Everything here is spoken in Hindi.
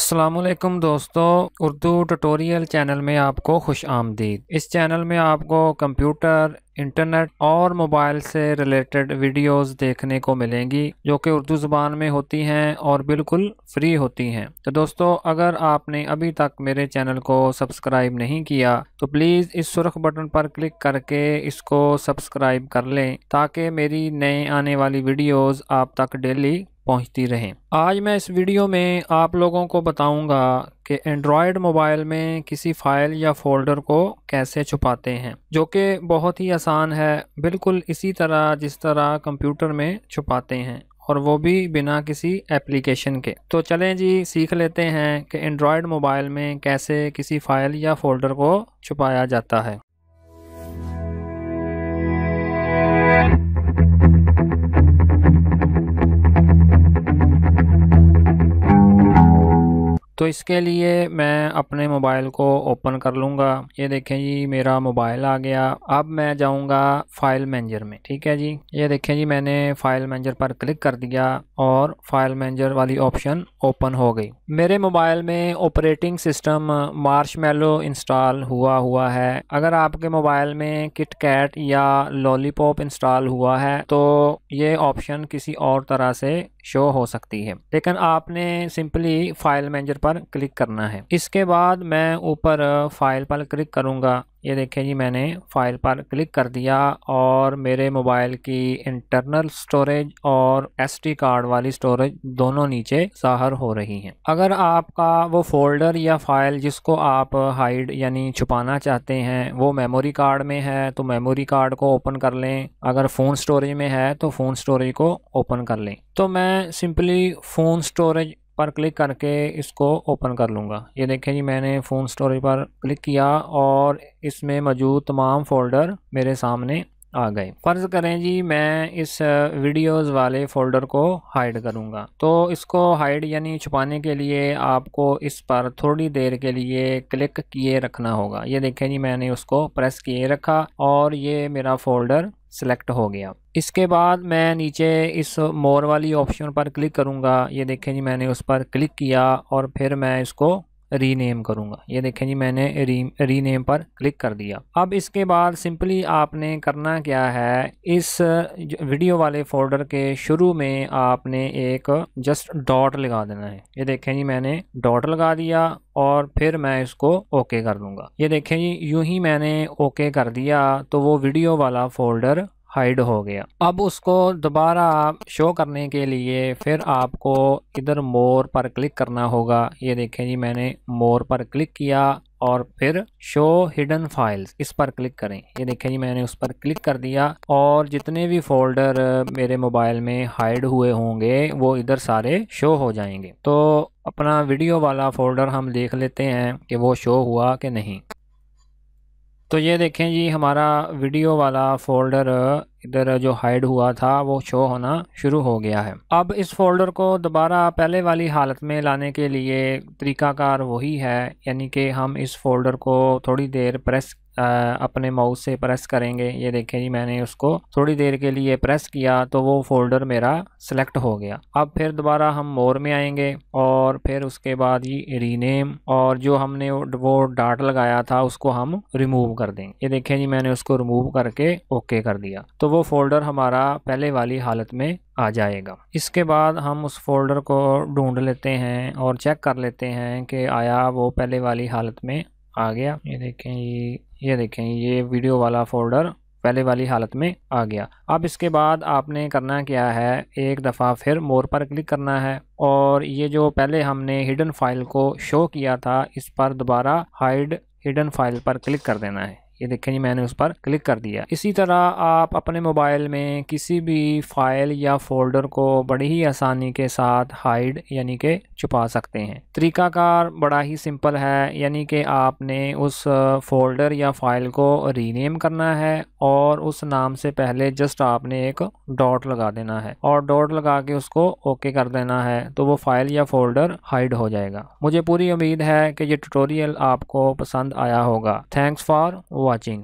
असलम दोस्तों उर्दू ट्यूटोरियल चैनल में आपको खुश आमदीद इस चैनल में आपको कंप्यूटर इंटरनेट और मोबाइल से रिलेटेड वीडियोस देखने को मिलेंगी जो कि उर्दू ज़बान में होती हैं और बिल्कुल फ्री होती हैं तो दोस्तों अगर आपने अभी तक मेरे चैनल को सब्सक्राइब नहीं किया तो प्लीज़ इस सुरख बटन पर क्लिक करके इसको सब्सक्राइब कर लें ताकि मेरी नए आने वाली वीडियोस आप तक डेली पहुंचती रहे आज मैं इस वीडियो में आप लोगों को बताऊंगा कि एंड्रॉयड मोबाइल में किसी फ़ाइल या फ़ोल्डर को कैसे छुपाते हैं जो कि बहुत ही आसान है बिल्कुल इसी तरह जिस तरह कंप्यूटर में छुपाते हैं और वो भी बिना किसी एप्लीकेशन के तो चलें जी सीख लेते हैं कि एंड्रॉयड मोबाइल में कैसे किसी फ़ाइल या फ़ोल्डर को छुपाया जाता है तो इसके लिए मैं अपने मोबाइल को ओपन कर लूँगा ये देखें जी मेरा मोबाइल आ गया अब मैं जाऊँगा फाइल मैनेजर में ठीक है जी ये देखें जी मैंने फाइल मैनेजर पर क्लिक कर दिया और फाइल मैनेजर वाली ऑप्शन ओपन हो गई मेरे मोबाइल में ऑपरेटिंग सिस्टम मार्श इंस्टॉल हुआ हुआ है अगर आपके मोबाइल में किट कैट या लॉलीपॉप इंस्टॉल हुआ है तो ये ऑप्शन किसी और तरह से शो हो सकती है लेकिन आपने सिंपली फाइल मैनेजर पर पर क्लिक करना है इसके बाद मैं ऊपर फाइल पर क्लिक करूँगा ये देखें जी मैंने फाइल पर क्लिक कर दिया और मेरे मोबाइल की इंटरनल स्टोरेज और एस कार्ड वाली स्टोरेज दोनों नीचे जाहर हो रही हैं अगर आपका वो फोल्डर या फाइल जिसको आप हाइड यानी छुपाना चाहते हैं वो मेमोरी कार्ड में है तो मेमोरी कार्ड को ओपन कर लें अगर फ़ोन स्टोरेज में है तो फ़ोन स्टोरेज को ओपन कर लें तो मैं सिंपली फ़ोन स्टोरेज पर क्लिक करके इसको ओपन कर लूँगा ये देखें जी मैंने फ़ोन स्टोरेज पर क्लिक किया और इसमें मौजूद तमाम फ़ोल्डर मेरे सामने आ गए फ़र्ज़ करें जी मैं इस वीडियोस वाले फ़ोल्डर को हाइड करूँगा तो इसको हाइड यानी छुपाने के लिए आपको इस पर थोड़ी देर के लिए क्लिक किए रखना होगा ये देखें जी मैंने उसको प्रेस किए रखा और ये मेरा फ़ोल्डर सेलेक्ट हो गया इसके बाद मैं नीचे इस मोर वाली ऑप्शन पर क्लिक करूँगा ये देखें जी मैंने उस पर क्लिक किया और फिर मैं इसको रीनेम करूँगा ये देखें जी मैंने री रीनेम पर क्लिक कर दिया अब इसके बाद सिंपली आपने करना क्या है इस वीडियो वाले फोल्डर के शुरू में आपने एक जस्ट डॉट लगा देना है ये देखें जी मैंने डॉट लगा दिया और फिर मैं इसको ओके कर दूँगा ये देखें जी यूं ही मैंने ओके कर दिया तो वो वीडियो वाला फोल्डर हाइड हो गया अब उसको दोबारा शो करने के लिए फिर आपको इधर मोर पर क्लिक करना होगा ये देखें जी मैंने मोर पर क्लिक किया और फिर शो हिडन फाइल्स इस पर क्लिक करें ये देखें जी मैंने उस पर क्लिक कर दिया और जितने भी फोल्डर मेरे मोबाइल में हाइड हुए होंगे वो इधर सारे शो हो जाएंगे तो अपना वीडियो वाला फोल्डर हम देख लेते हैं कि वो शो हुआ कि नहीं तो ये देखें जी हमारा वीडियो वाला फोल्डर इधर जो हाइड हुआ था वो शो होना शुरू हो गया है अब इस फोल्डर को दोबारा पहले वाली हालत में लाने के लिए तरीकाकार वही है यानी कि हम इस फोल्डर को थोड़ी देर प्रेस अपने माउस से प्रेस करेंगे ये देखें जी मैंने उसको थोड़ी देर के लिए प्रेस किया तो वो फोल्डर मेरा सेलेक्ट हो गया अब फिर दोबारा हम मोर में आएंगे और फिर उसके बाद ये रीनेम और जो हमने वो डाट लगाया था उसको हम रिमूव कर देंगे ये देखें जी मैंने उसको रिमूव करके ओके कर दिया तो वो फोल्डर हमारा पहले वाली हालत में आ जाएगा इसके बाद हम उस फोल्डर को ढूंढ लेते हैं और चेक कर लेते हैं कि आया वो पहले वाली हालत में आ गया ये देखें ये ये देखें ये वीडियो वाला फोल्डर पहले वाली हालत में आ गया अब इसके बाद आपने करना क्या है एक दफ़ा फिर मोर पर क्लिक करना है और ये जो पहले हमने हिडन फाइल को शो किया था इस पर दोबारा हाइड हिडन फाइल पर क्लिक कर देना है ये देखें जी मैंने उस पर क्लिक कर दिया इसी तरह आप अपने मोबाइल में किसी भी फाइल या फोल्डर को बड़ी ही आसानी के साथ हाइड यानी के छुपा सकते हैं तरीकाकार बड़ा ही सिंपल है यानी कि आपने उस फोल्डर या फाइल को रीनेम करना है और उस नाम से पहले जस्ट आपने एक डॉट लगा देना है और डॉट लगा के उसको ओके कर देना है तो वो फाइल या फोल्डर हाइड हो जाएगा मुझे पूरी उम्मीद है कि ये ट्यूटोरियल आपको पसंद आया होगा थैंक्स फॉर 画境。